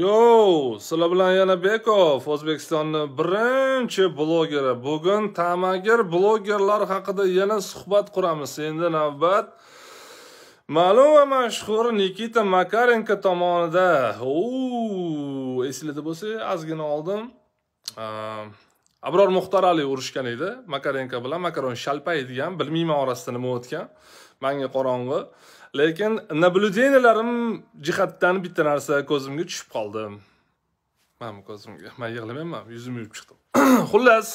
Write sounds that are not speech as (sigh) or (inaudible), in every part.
yo sizlar bilan yana bekov o'zbekistonni birinchi blogeri bugun tamagir blogerlar haqida yana suhbat quramiz endi navbat ma'lum va mashhur nikita makarenko tomonidan u eslatib o'tsak ozgina oldin abror muxtarali urushgan edi makarenko bilan makaron shalpay degan bilmayman orasida nima o'tgan manga qorong'i lekin наблюденияларим jihatdan bitta narsa ko'zimga tushib qoldi mana bu ko'zimga man yig'lamayman yuzim yuvib chiqdim (clears throat) xullas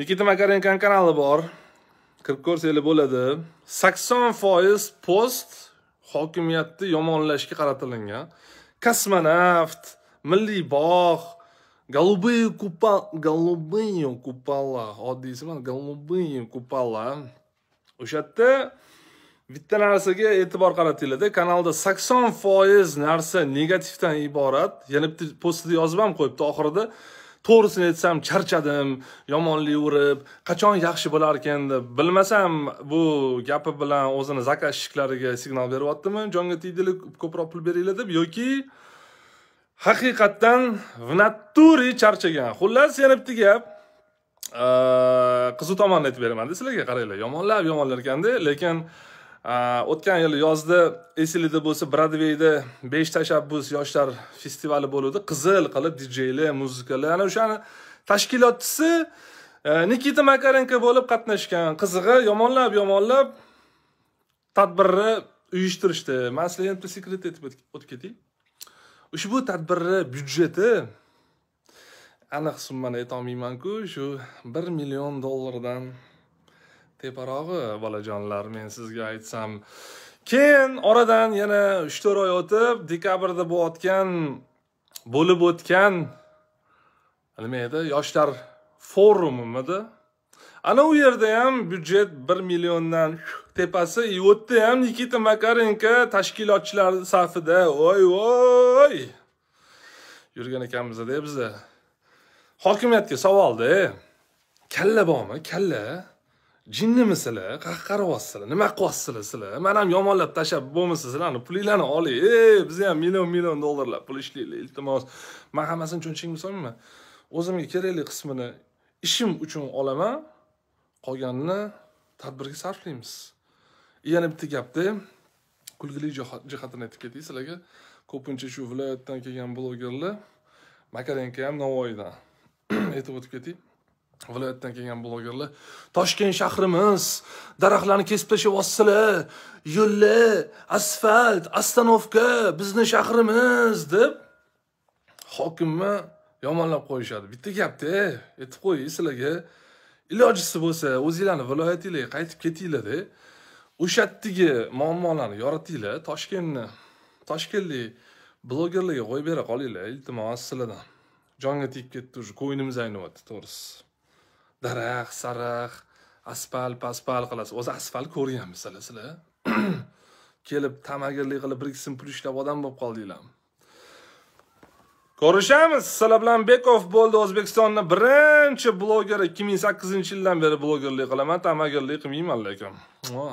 nikita makarenkoni kanali bor kirib ko'rsanglar bo'ladi sakson foiz post hokimiyatni yomonlashga qaratilgan kosmonavt milliy bog' Голубые купол... Голубые купола. Oddiysizmi? Голубые купола. O'sha yerda bitta narsaga e'tibor qaratinglarda kanalda 80% narsa negativdan iborat. Yana bitta postni yozib ham qo'yibdi oxirida. To'g'risini aytsam, charchadim, yomonlik urib, qachon yaxshi bo'lar ekan deb bilmasam, bu gapi bilan o'zini zakazchiklariga signal beryaptimi? Jonga tegdilik, ko'proq pul beringlar deb yoki haqiqatdan v naturi charchagan xullas yana bitta gap qiziq tomonini aytib beramanda sizlarga qaranglar yomonlab yomonlar ekanda lekin e, o'tgan yil yozda esinglarda bo'lsa bradveyda besh tashabbus yoshlar festivali bo'luvdi qizil qilib dijeylar muzikalar ana o'shani tashkilotchisi e, nikita makarenko bo'lib qatnashgan qizig'i yomonlab yomonlab tadbirni uyushtirishdi man sizlarga bitta sekret aytib o'tib ketay ushbu tadbirni byudjeti aniq summani aytolmaymanku shu bir million dollardan teparog'i bolajonlar men sizga aytsam keyin oradan yana uch to'rt oy o'tib dekabrda bo'layotgan bo'lib o'tgan nima edi yoshlar forumimidi ana u yerda ham byudjet bir milliondan tepasi и u yerda ham nikita makarenko tashkilotchilar safida voy voy yurgan ekanmizda bizda hokimiyatga savolda kalla bormi kalla jinnimisizlar qayerga qarayapsizlar nima qilyapsizlar sizlar mani ham yomonlab tashlab bo'lmasa sizlarni pulinglarni oling e bizni ham million million dollarlab pul ishlaylik iltimos man hammasini cho'nchingga solmayman o'zimga kerakli qismini ishim uchun olaman qolganini tadbirga sarflaymiz yana bitta gapda kulgili jihatini aytib ketay sizlarga ko'pincha shu viloyatdan kelgan blogerlar makarenka ham navoiydan (clears throat) aytib o'tib ketay viloyatdan kelgan blogerlar toshkent shahrimiz daraxtlarni kesib tashlayapsizlar yo'llar asfalt ostanovka bizni shahrimiz deb hokimni yomonlab qo'yishadi bitta gapda aytib eh, qo'ying sizlarga ilojisi bo'lsa o'zinglarni viloyatinglarga qaytib ketinglarda o'sha yerdagi muammolarni yoritinglar toshkentni toshkentlik blogerlarga qo'yib bera qolinglar iltimos sizlardan jonga tegib ketdi уже ko'nglimiz aynayapti to'g'risi daraxt sarax asfalt paspal qilasiz o'zi asfalt ko'rganmisizlar sizlar (clears throat) kelib tamagirlik qilib bir ikki so'm pul ishlab odam bo'lib qoldinglarmi ko'rishamiz sizlar bilan bekov bo'ldi o'zbekistonni birinchi blogeri ikki ming sakkizinchi yildan beri blogerlik qilaman ta'magirlik qilmayman lekin